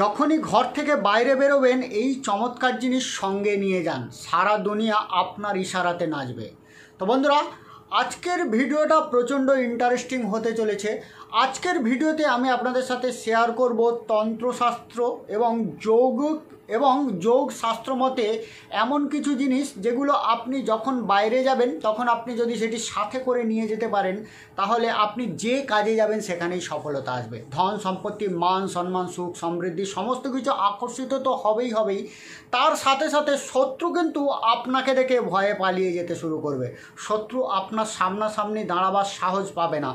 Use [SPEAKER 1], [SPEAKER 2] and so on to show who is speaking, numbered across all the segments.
[SPEAKER 1] যখনই ঘর থেকে বাইরে বেরোবেন এই চমৎকার জিনিস সঙ্গে নিয়ে যান সারা দুনিয়া আপনার ইশারাতে নাচবে তো বন্ধুরা আজকের ভিডিওটা প্রচণ্ড ইন্টারেস্টিং হতে চলেছে আজকের ভিডিওতে আমি আপনাদের সাথে শেয়ার করব তন্ত্রশাস্ত্র এবং যৌগিক এবং যোগ শাস্ত্র মতে এমন কিছু জিনিস যেগুলো আপনি যখন বাইরে যাবেন তখন আপনি যদি সেটি সাথে করে নিয়ে যেতে পারেন তাহলে আপনি যে কাজে যাবেন সেখানেই সফলতা আসবে ধন সম্পত্তি মান সম্মান সুখ সমৃদ্ধি সমস্ত কিছু আকর্ষিত তো হবেই হবেই তার সাথে সাথে শত্রু কিন্তু আপনাকে দেখে ভয়ে পালিয়ে যেতে শুরু করবে শত্রু আপনার সামনাসামনি দাঁড়াবার সাহস পাবে না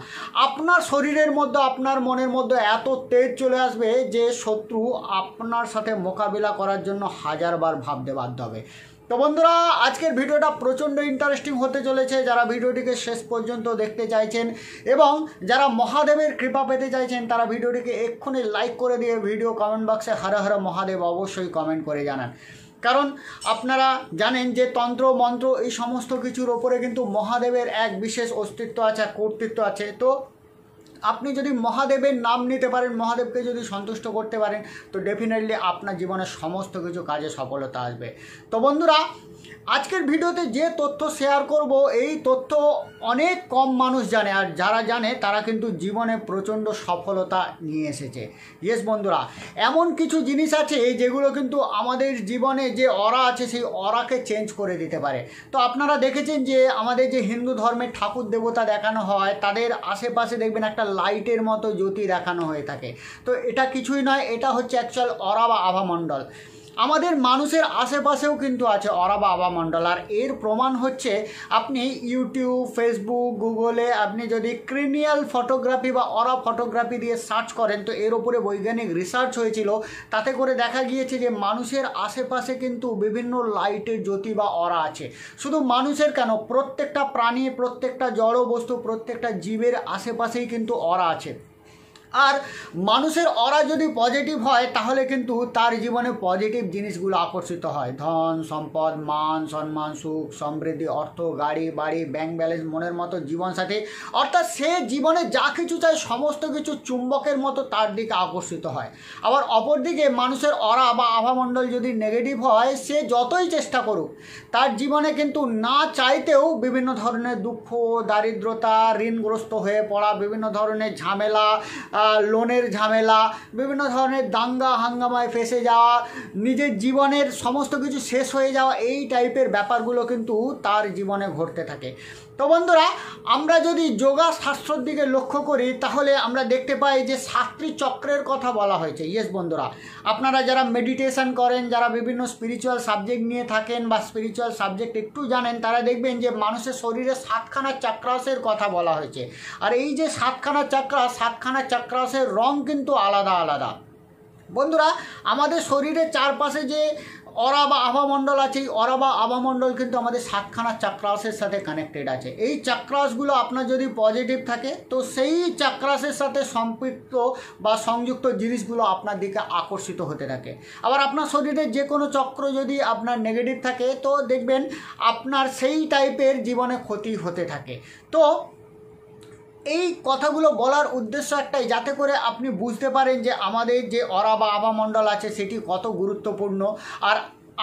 [SPEAKER 1] আপনার শরীরের মধ্যে আপনার মনের মধ্যে এত তেজ চলে আসবে যে শত্রু আপনার সাথে মোকাবিলা করার জন্য হাজারবার ভাবতে বাধ্য হবে তো বন্ধুরা আজকের ভিডিওটা প্রচণ্ড ইন্টারেস্টিং হতে চলেছে যারা ভিডিওটিকে শেষ পর্যন্ত দেখতে চাইছেন এবং যারা মহাদেবের কৃপা পেতে চাইছেন তারা ভিডিওটিকে এক্ষুনি লাইক করে দিয়ে ভিডিও কমেন্ট বক্সে হারে হারে মহাদেব অবশ্যই কমেন্ট করে জানান কারণ আপনারা জানেন যে তন্ত্র মন্ত্র এই সমস্ত কিছুর ওপরে কিন্তু মহাদেবের এক বিশেষ অস্তিত্ব আছে কর্তৃত্ব আছে তো আপনি যদি মহাদেবের নাম নিতে পারেন মহাদেবকে যদি সন্তুষ্ট করতে পারেন তো ডেফিনেটলি আপনার জীবনের সমস্ত কিছু কাজে সফলতা আসবে তো বন্ধুরা আজকের ভিডিওতে যে তথ্য শেয়ার করব এই তথ্য অনেক কম মানুষ জানে আর যারা জানে তারা কিন্তু জীবনে প্রচণ্ড সফলতা নিয়ে এসেছে ইয়েস বন্ধুরা এমন কিছু জিনিস আছে যেগুলো কিন্তু আমাদের জীবনে যে অরা আছে সেই অরাকে চেঞ্জ করে দিতে পারে তো আপনারা দেখেছেন যে আমাদের যে হিন্দু ধর্মের ঠাকুর দেবতা দেখানো হয় তাদের আশেপাশে দেখবেন একটা লাইটের মতো জ্যোতি দেখানো হয়ে থাকে তো এটা কিছুই নয় এটা হচ্ছে অ্যাকচুয়াল অরা বা আভামণ্ডল আমাদের মানুষের আশেপাশেও কিন্তু আছে অরাবা আবা মণ্ডল আর এর প্রমাণ হচ্ছে আপনি ইউটিউব ফেসবুক গুগলে আপনি যদি ক্রিমিয়াল ফটোগ্রাফি বা অরা ফটোগ্রাফি দিয়ে সার্চ করেন তো এর ওপরে বৈজ্ঞানিক রিসার্চ হয়েছিল তাতে করে দেখা গিয়েছে যে মানুষের আশেপাশে কিন্তু বিভিন্ন লাইটের জ্যোতি বা অরা আছে শুধু মানুষের কেন প্রত্যেকটা প্রাণী প্রত্যেকটা জড় বস্তু প্রত্যেকটা জীবের আশেপাশেই কিন্তু অরা আছে আর মানুষের অরা যদি পজিটিভ হয় তাহলে কিন্তু তার জীবনে পজিটিভ জিনিসগুলো আকর্ষিত হয় ধন সম্পদ মান সম্মান সুখ সমৃদ্ধি অর্থ গাড়ি বাড়ি ব্যাংক ব্যালেন্স মনের মতো জীবনসাথী অর্থাৎ সে জীবনে যা কিছু চায় সমস্ত কিছু চুম্বকের মতো তার দিকে আকর্ষিত হয় আবার অপরদিকে মানুষের অরা বা আভামণ্ডল যদি নেগেটিভ হয় সে যতই চেষ্টা করুক তার জীবনে কিন্তু না চাইতেও বিভিন্ন ধরনের দুঃখ দারিদ্রতা ঋণগ্রস্ত হয়ে পড়া বিভিন্ন ধরনের ঝামেলা লোনের ঝামেলা বিভিন্ন ধরনের দাঙ্গা হাঙ্গামায় ফেসে যাওয়া নিজের জীবনের সমস্ত কিছু শেষ হয়ে যাওয়া এই টাইপের ব্যাপারগুলো কিন্তু তার জীবনে ঘটতে থাকে তো বন্ধুরা আমরা যদি যোগা শাস্ত্রর দিকে লক্ষ্য করি তাহলে আমরা দেখতে পাই যে সাতটি চক্রের কথা বলা হয়েছে ইয়েস বন্ধুরা আপনারা যারা মেডিটেশন করেন যারা বিভিন্ন স্পিরিচুয়াল সাবজেক্ট নিয়ে থাকেন বা স্পিরিচুয়াল সাবজেক্ট একটু জানেন তারা দেখবেন যে মানুষের শরীরে সাতখানা চাক্রাসের কথা বলা হয়েছে আর এই যে সাতখানা চাক্রাস সাতখানা চাক্রাসের রং কিন্তু আলাদা আলাদা বন্ধুরা আমাদের শরীরের চারপাশে যে অরা বা আভামণ্ডল আছে এই অরা বা আভামণ্ডল কিন্তু আমাদের সাতখানা চাক্রাসের সাথে কানেক্টেড আছে এই চাক্রাসগুলো আপনার যদি পজিটিভ থাকে তো সেই চাক্রাসের সাথে সম্পৃক্ত বা সংযুক্ত জিনিসগুলো আপনার দিকে আকর্ষিত হতে থাকে আবার আপনার শরীরের যে কোনো চক্র যদি আপনার নেগেটিভ থাকে তো দেখবেন আপনার সেই টাইপের জীবনে ক্ষতি হতে থাকে তো এই কথাগুলো বলার উদ্দেশ্য একটাই যাতে করে আপনি বুঝতে পারেন যে আমাদের যে অরা বা মণ্ডল আছে সেটি কত গুরুত্বপূর্ণ আর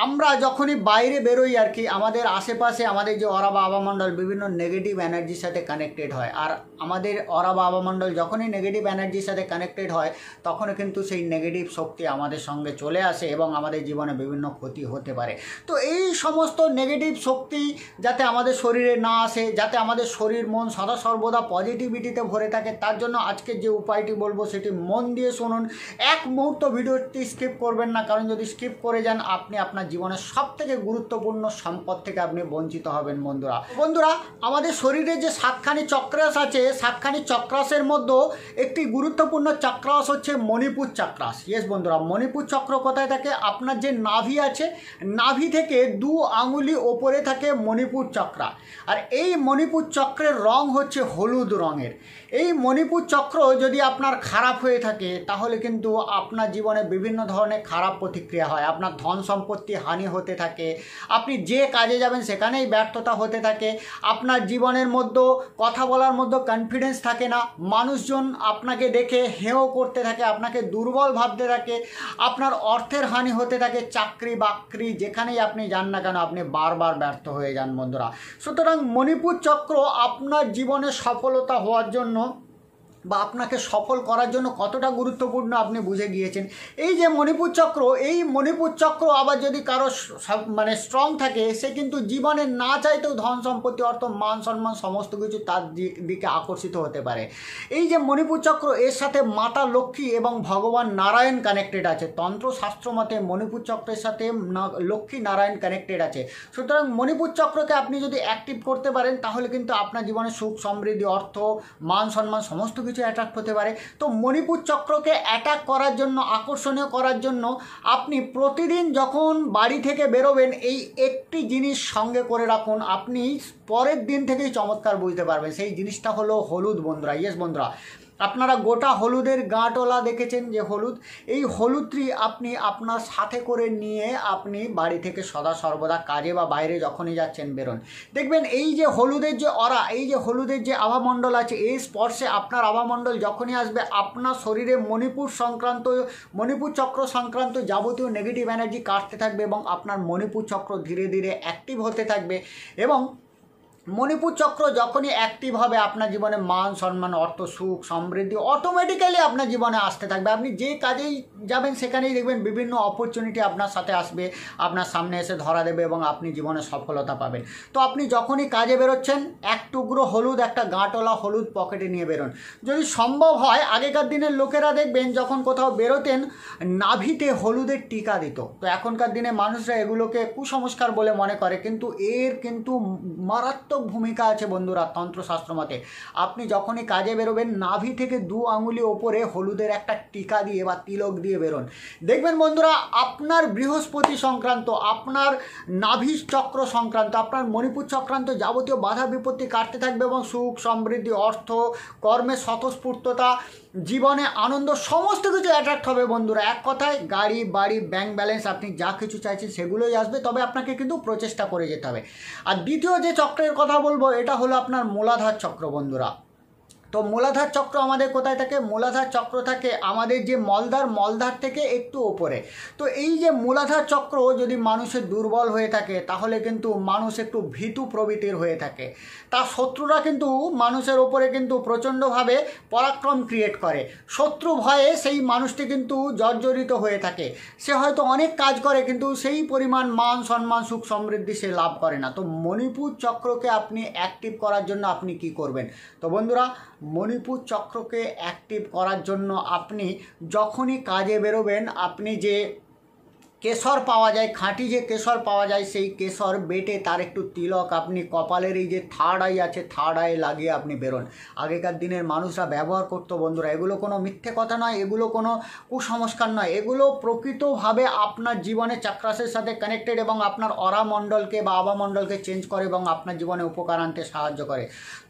[SPEAKER 1] আমরা যখনই বাইরে বেরোই আর কি আমাদের আশেপাশে আমাদের যে অরা আবামণ্ডল বিভিন্ন নেগেটিভ এনার্জির সাথে কানেক্টেড হয় আর আমাদের অরা আবামণ্ডল যখনই নেগেটিভ এনার্জির সাথে কানেক্টেড হয় তখন কিন্তু সেই নেগেটিভ শক্তি আমাদের সঙ্গে চলে আসে এবং আমাদের জীবনে বিভিন্ন ক্ষতি হতে পারে তো এই সমস্ত নেগেটিভ শক্তি যাতে আমাদের শরীরে না আসে যাতে আমাদের শরীর মন সদা সর্বদা পজিটিভিটিতে ভরে থাকে তার জন্য আজকে যে উপায়টি বলবো সেটি মন দিয়ে শুনুন এক মুহূর্ত ভিডিওটি স্কিপ করবেন না কারণ যদি স্কিপ করে যান আপনি আপনার আপনার জীবনের সব থেকে গুরুত্বপূর্ণ সম্পদ থেকে আপনি বঞ্চিত হবেন বন্ধুরা বন্ধুরা আমাদের শরীরে যে সাতখানি চক্রাস আছে সাতখানি চক্রাসের মধ্যে একটি গুরুত্বপূর্ণ চক্রাস হচ্ছে মণিপুর চক্রাস ইয়েস বন্ধুরা মণিপুর চক্র কোথায় থাকে আপনার যে নাভি আছে নাভি থেকে দু আঙুলি ওপরে থাকে মণিপুর চক্রা আর এই মণিপুর চক্রের রং হচ্ছে হলুদ রঙের এই মণিপুর চক্র যদি আপনার খারাপ হয়ে থাকে তাহলে কিন্তু আপনার জীবনে বিভিন্ন ধরনের খারাপ প্রতিক্রিয়া হয় আপনার ধন সম্পত্তি সম্পত্তি হানি হতে থাকে আপনি যে কাজে যাবেন সেখানেই ব্যর্থতা হতে থাকে আপনার জীবনের মধ্যেও কথা বলার মধ্যে কনফিডেন্স থাকে না মানুষজন আপনাকে দেখে হেও করতে থাকে আপনাকে দুর্বল ভাবতে থাকে আপনার অর্থের হানি হতে থাকে চাকরি বাকরি যেখানেই আপনি যান না কেন আপনি বারবার ব্যর্থ হয়ে যান বন্ধুরা সুতরাং মণিপুর চক্র আপনার জীবনে সফলতা হওয়ার জন্য বা আপনাকে সফল করার জন্য কতটা গুরুত্বপূর্ণ আপনি বুঝে গিয়েছেন এই যে মণিপুর চক্র এই মণিপুর চক্র আবার যদি কারো মানে স্ট্রং থাকে সে কিন্তু জীবনে না চাইতেও ধন সম্পত্তি অর্থ মান সম্মান সমস্ত কিছু তার দিকে আকর্ষিত হতে পারে এই যে মণিপুর চক্র এর সাথে মাতা লক্ষ্মী এবং ভগবান নারায়ণ কানেক্টেড আছে তন্ত্র শাস্ত্র মতে মণিপুর চক্রের সাথে লক্ষ্মী নারায়ণ কানেক্টেড আছে সুতরাং মণিপুর চক্রকে আপনি যদি অ্যাক্টিভ করতে পারেন তাহলে কিন্তু আপনার জীবনে সুখ সমৃদ্ধি অর্থ মান সম্মান সমস্ত কিছু অ্যাটাক হতে পারে তো মণিপুর চক্রকে অ্যাটাক করার জন্য আকর্ষণীয় করার জন্য আপনি প্রতিদিন যখন বাড়ি থেকে বেরোবেন এই একটি জিনিস সঙ্গে করে রাখুন আপনি পরের দিন থেকেই চমৎকার বুঝতে পারবেন সেই জিনিসটা হলো হলুদ বন্ধুরা ইয়েস বন্ধুরা আপনারা গোটা হলুদের গাঁটওলা দেখেছেন যে হলুদ এই হলুদটি আপনি আপনার সাথে করে নিয়ে আপনি বাড়ি থেকে সদা সর্বদা কাজে বা বাইরে যখনই যাচ্ছেন বেরোন দেখবেন এই যে হলুদের যে অরা এই যে হলুদের যে আভামণ্ডল আছে এই স্পর্শে আপনার আভামণ্ডল যখনই আসবে আপনার শরীরে মণিপুর সংক্রান্ত মণিপুর চক্র সংক্রান্ত যাবতীয় নেগেটিভ এনার্জি কাটতে থাকবে এবং আপনার মণিপুর চক্র ধীরে ধীরে অ্যাক্টিভ হতে থাকবে এবং মণিপুর চক্র যখনই অ্যাক্টিভ হবে আপনার জীবনে মান সম্মান অর্থ সুখ সমৃদ্ধি অটোমেটিক্যালি আপনার জীবনে আসতে থাকবে আপনি যে কাজেই যাবেন সেখানেই দেখবেন বিভিন্ন অপরচুনিটি আপনার সাথে আসবে আপনার সামনে এসে ধরা দেবে এবং আপনি জীবনে সফলতা পাবেন তো আপনি যখনই কাজে বেরোচ্ছেন এক টুকরো হলুদ একটা গাঁটলা হলুদ পকেটে নিয়ে বেরোন যদি সম্ভব হয় আগেকার দিনের লোকেরা দেখবেন যখন কোথাও বেরোতেন নাভিতে হলুদের টিকা দিত তো এখনকার দিনে মানুষরা এগুলোকে কুসংস্কার বলে মনে করে কিন্তু এর কিন্তু মারাত্মক মারাত্মক ভূমিকা আছে বন্ধুরা তন্ত্রশাস্ত্র মতে আপনি যখনই কাজে বেরোবেন নাভি থেকে দু আঙুলি ওপরে হলুদের একটা টিকা দিয়ে বা তিলক দিয়ে বেরোন দেখবেন বন্ধুরা আপনার বৃহস্পতি সংক্রান্ত আপনার নাভি চক্র সংক্রান্ত আপনার মণিপুর চক্রান্ত যাবতীয় বাধা বিপত্তি কাটতে থাকবে এবং সুখ সমৃদ্ধি অর্থ কর্মে স্বতঃস্ফূর্ততা জীবনে আনন্দ সমস্ত কিছু অ্যাট্রাক্ট হবে বন্ধুরা এক কথায় গাড়ি বাড়ি ব্যাংক ব্যালেন্স আপনি যা কিছু চাইছেন সেগুলোই আসবে তবে আপনাকে কিন্তু প্রচেষ্টা করে যেতে হবে আর দ্বিতীয় যে চক্রের কথা বলবো এটা হলো আপনার মূলাধার চক্র বন্ধুরা তো মূলাধার চক্র আমাদের কোথায় থাকে মূলাধার চক্র থাকে আমাদের যে মলধার মলধার থেকে একটু ওপরে তো এই যে মূলাধার চক্র যদি মানুষের দুর্বল হয়ে থাকে তাহলে কিন্তু মানুষ একটু ভীতু প্রভৃতির হয়ে থাকে তা শত্রুরা কিন্তু মানুষের ওপরে কিন্তু প্রচণ্ডভাবে পরাক্রম ক্রিয়েট করে শত্রু ভয়ে সেই মানুষটি কিন্তু জর্জরিত হয়ে থাকে সে হয়তো অনেক কাজ করে কিন্তু সেই পরিমাণ মান সম্মান সুখ সমৃদ্ধি সে লাভ করে না তো মণিপুর চক্রকে আপনি অ্যাক্টিভ করার জন্য আপনি কি করবেন তো বন্ধুরা মণিপুর চক্রকে অ্যাক্টিভ করার জন্য আপনি যখনই কাজে বেরোবেন আপনি যে কেশর পাওয়া যায় খাঁটি যে কেশর পাওয়া যায় সেই কেশর বেটে তার একটু তিলক আপনি কপালের এই যে থার্ড আই আছে থার্ড আই লাগিয়ে আপনি বেরোন আগেকার দিনের মানুষরা ব্যবহার করতো বন্ধুরা এগুলো কোনো মিথ্যে কথা নয় এগুলো কোনো কুসংস্কার নয় এগুলো প্রকৃতভাবে আপনার জীবনে চাক্রাসের সাথে কানেক্টেড এবং আপনার অরামণ্ডলকে বা আবামণ্ডলকে চেঞ্জ করে এবং আপনার জীবনে উপকার আনতে সাহায্য করে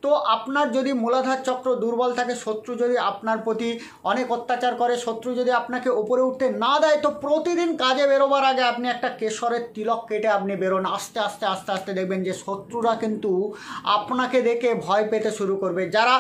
[SPEAKER 1] তো আপনার যদি মূলাধার চক্র দুর্বল থাকে শত্রু যদি আপনার প্রতি অনেক অত্যাচার করে শত্রু যদি আপনাকে উপরে উঠতে না দেয় তো প্রতিদিন কাজে বেরোবার আগে আপনি একটা কেশরের তিলক কেটে আপনি বেরোন আস্তে আস্তে আস্তে আস্তে দেখবেন যে শত্রুরা কিন্তু আপনাকে দেখে ভয় পেতে শুরু করবে যারা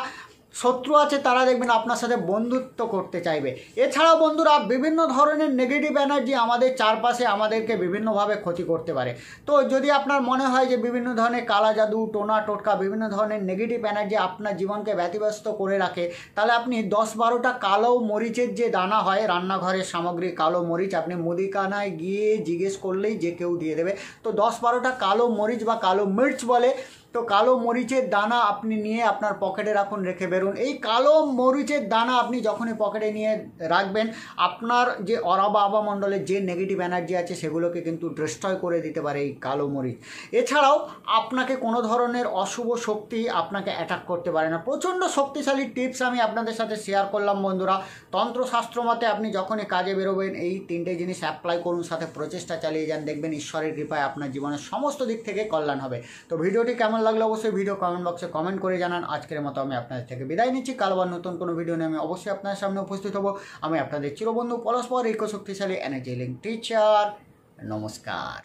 [SPEAKER 1] শত্রু আছে তারা দেখবেন আপনার সাথে বন্ধুত্ব করতে চাইবে এছাড়াও বন্ধুরা বিভিন্ন ধরনের নেগেটিভ এনার্জি আমাদের চারপাশে আমাদেরকে বিভিন্নভাবে ক্ষতি করতে পারে তো যদি আপনার মনে হয় যে বিভিন্ন ধরনের কালা জাদু টোনা টোটকা বিভিন্ন ধরনের নেগেটিভ এনার্জি আপনার জীবনকে ব্যতিব্যস্ত করে রাখে তাহলে আপনি দশ বারোটা কালো মরিচের যে দানা হয় রান্নাঘরের সামগ্রী কালো মরিচ আপনি মুদিখানায় গিয়ে জিজ্ঞেস করলেই যে কেউ দিয়ে দেবে তো দশ বারোটা কালো মরিচ বা কালো মির্চ বলে তো কালো মরিচের দানা আপনি নিয়ে আপনার পকেটে রাখুন রেখে বেরুন এই কালো মরিচের দানা আপনি যখনই পকেটে নিয়ে রাখবেন আপনার যে অরাবা আবা মণ্ডলের যে নেগেটিভ এনার্জি আছে সেগুলোকে কিন্তু ডিস্ট্রয় করে দিতে পারে এই কালো মরিচ এছাড়াও আপনাকে কোনো ধরনের অশুভ শক্তি আপনাকে অ্যাটাক করতে পারে না প্রচণ্ড শক্তিশালী টিপস আমি আপনাদের সাথে শেয়ার করলাম বন্ধুরা তন্ত্রশাস্ত্র মতে আপনি যখনই কাজে বেরোবেন এই তিনটে জিনিস অ্যাপ্লাই করুন সাথে প্রচেষ্টা চালিয়ে যান দেখবেন ঈশ্বরের কৃপায় আপনার জীবনের সমস্ত দিক থেকে কল্যাণ হবে তো ভিডিওটি কেমন কেমন লাগলো অবশ্যই ভিডিও কমেন্ট বক্সে কমেন্ট করে জানান আজকের মতো আমি আপনাদের থেকে বিদায় নিচ্ছি কাল আবার নতুন কোনো ভিডিও নিয়ে আমি অবশ্যই আপনার সামনে উপস্থিত হব আমি আপনাদের চিরবন্ধু পরস্পর ইকো শক্তিশালী এনার্জি লিঙ্ক টিচার নমস্কার